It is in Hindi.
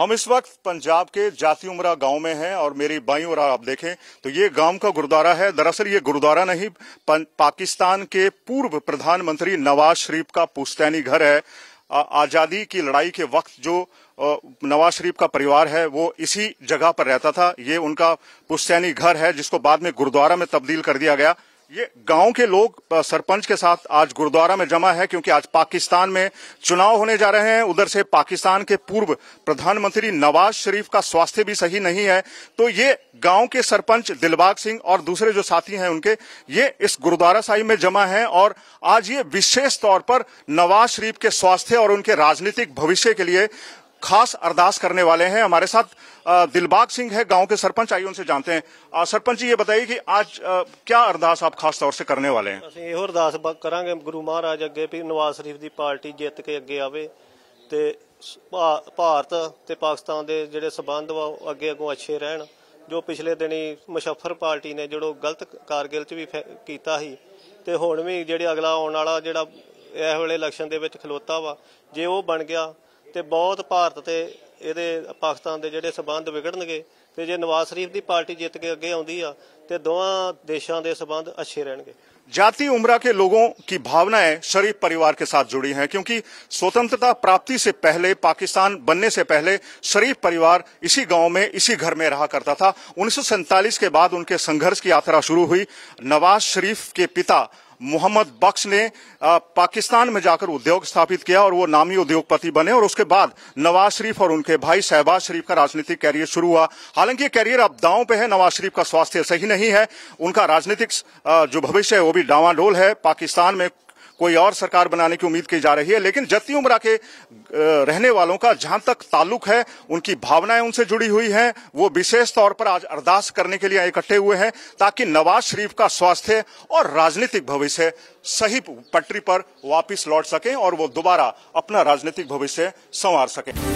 हम इस वक्त पंजाब के जाति उमरा गांव में हैं और मेरी बाई और आप देखें तो ये गांव का गुरुद्वारा है दरअसल ये गुरुद्वारा नहीं पाकिस्तान के पूर्व प्रधानमंत्री नवाज शरीफ का पुश्तैनी घर है आज़ादी की लड़ाई के वक्त जो नवाज शरीफ का परिवार है वो इसी जगह पर रहता था ये उनका पुस्तैनी घर है जिसको बाद में गुरुद्वारा में तब्दील कर दिया गया ये गांव के लोग सरपंच के साथ आज गुरुद्वारा में जमा है क्योंकि आज पाकिस्तान में चुनाव होने जा रहे हैं उधर से पाकिस्तान के पूर्व प्रधानमंत्री नवाज शरीफ का स्वास्थ्य भी सही नहीं है तो ये गांव के सरपंच दिलबाग सिंह और दूसरे जो साथी हैं उनके ये इस गुरुद्वारा साहिब में जमा है और आज ये विशेष तौर पर नवाज शरीफ के स्वास्थ्य और उनके राजनीतिक भविष्य के लिए खास अरदास करने वाले हैं हमारे साथ दिलबाग सिंह है गांव के सरपंच आइए उनसे जानते हैं सरपंच जी ये बताइए कि आज क्या ਅਰਦਾਸ ਆਪ ਖਾਸ ਤੌਰ ਸੇ ਕਰਨੇ ਵਾਲੇ ਹਾਂ ਅਸੀਂ ਇਹੋ ਅਰਦਾਸ ਕਰਾਂਗੇ ਗੁਰੂ ਮਹਾਰਾਜ ਅੱਗੇ ਵੀ ਨਵਾਜ਼ ਸ਼ਰੀਫ ਦੀ ਪਾਰਟੀ ਜਿੱਤ ਕੇ ਅੱਗੇ ਆਵੇ ਤੇ ਭਾਰਤ ਤੇ ਪਾਕਿਸਤਾਨ ਦੇ ਜਿਹੜੇ ਸਬੰਧ ਵਾ ਅੱਗੇ ਅੱਗੋਂ ਅੱਛੇ ਰਹਿਣ ਜੋ ਪਿਛਲੇ ਦਿਨੀ ਮੁਸ਼ੱਫਰ ਪਾਰਟੀ ਨੇ ਜਿਹੜੋ ਗਲਤ ਕਾਰਗਿਲ ਚ ਵੀ ਕੀਤਾ ਸੀ ਤੇ ਹੁਣ ਵੀ ਜਿਹੜੇ ਅਗਲਾ ਆਉਣ ਵਾਲਾ ਜਿਹੜਾ ਇਹ ਵੇਲੇ ਇਲੈਕਸ਼ਨ ਦੇ ਵਿੱਚ ਖਲੋਤਾ ਵਾ ਜੇ ਉਹ ਬਣ ਗਿਆ ਤੇ ਬਹੁਤ ਭਾਰਤ ਤੇ ਇਹਦੇ ਪਾਕਿਸਤਾਨ ਦੇ ਜਿਹੜੇ ਸਬੰਧ ਵਿਗੜਨਗੇ ਤੇ ਜੇ ਨਵਾਜ਼ ਸ਼ਰੀਫ ਦੀ ਪਾਰਟੀ ਜਿੱਤ ਕੇ ਅੱਗੇ ਆਉਂਦੀ ਆ ਤੇ ਦੋਵਾਂ ਦੇਸ਼ਾਂ ਦੇ ਸਬੰਧ अच्छे ਰਹਿਣਗੇ जाति उम्र के लोगों की भावनाएं शरीफ परिवार के साथ जुड़ी हैं क्योंकि स्वतंत्रता प्राप्ति से पहले पाकिस्तान बनने से पहले शरीफ परिवार इसी गांव में इसी घर में रहा करता था उन्नीस के बाद उनके संघर्ष की यात्रा शुरू हुई नवाज शरीफ के पिता मोहम्मद बख्श ने पाकिस्तान में जाकर उद्योग स्थापित किया और वो नामी उद्योगपति बने और उसके बाद नवाज शरीफ और उनके भाई शहबाज शरीफ का राजनीतिक कैरियर शुरू हुआ हालांकि ये कैरियर अब दांव पे है नवाज शरीफ का स्वास्थ्य सही नहीं है उनका राजनीतिक जो भविष्य है वो भी डावाडोल है पाकिस्तान में कोई और सरकार बनाने की उम्मीद की जा रही है लेकिन जत्ती उम्र के रहने वालों का जहां तक ताल्लुक है उनकी भावनाएं उनसे जुड़ी हुई हैं वो विशेष तौर पर आज अरदास करने के लिए इकट्ठे हुए हैं ताकि नवाज शरीफ का स्वास्थ्य और राजनीतिक भविष्य सही पटरी पर वापिस लौट सकें और वो दोबारा अपना राजनीतिक भविष्य संवार सकें